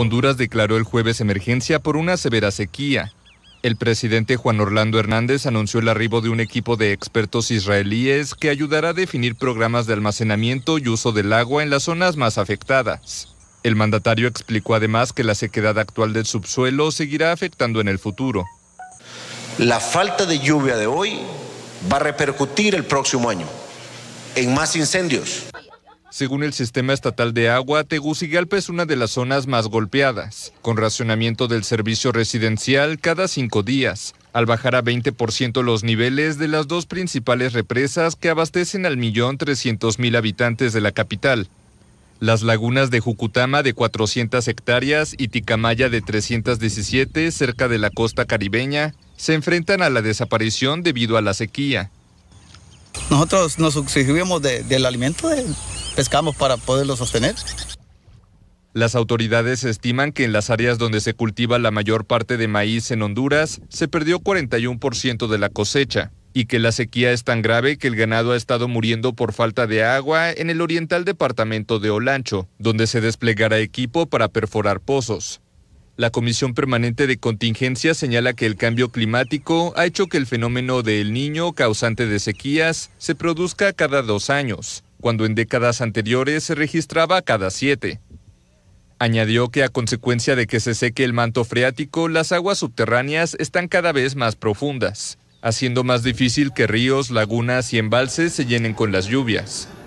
Honduras declaró el jueves emergencia por una severa sequía. El presidente Juan Orlando Hernández anunció el arribo de un equipo de expertos israelíes que ayudará a definir programas de almacenamiento y uso del agua en las zonas más afectadas. El mandatario explicó además que la sequedad actual del subsuelo seguirá afectando en el futuro. La falta de lluvia de hoy va a repercutir el próximo año en más incendios. Según el Sistema Estatal de Agua, Tegucigalpa es una de las zonas más golpeadas, con racionamiento del servicio residencial cada cinco días, al bajar a 20% los niveles de las dos principales represas que abastecen al millón trescientos mil habitantes de la capital. Las lagunas de Jucutama de 400 hectáreas y Ticamaya de 317 cerca de la costa caribeña se enfrentan a la desaparición debido a la sequía. Nosotros nos subsistimos del alimento de, pescamos para poderlo sostener. Las autoridades estiman que en las áreas donde se cultiva la mayor parte de maíz en Honduras se perdió 41% de la cosecha y que la sequía es tan grave que el ganado ha estado muriendo por falta de agua en el oriental departamento de Olancho, donde se desplegará equipo para perforar pozos. La Comisión Permanente de Contingencia señala que el cambio climático ha hecho que el fenómeno del niño causante de sequías se produzca cada dos años cuando en décadas anteriores se registraba cada siete. Añadió que a consecuencia de que se seque el manto freático, las aguas subterráneas están cada vez más profundas, haciendo más difícil que ríos, lagunas y embalses se llenen con las lluvias.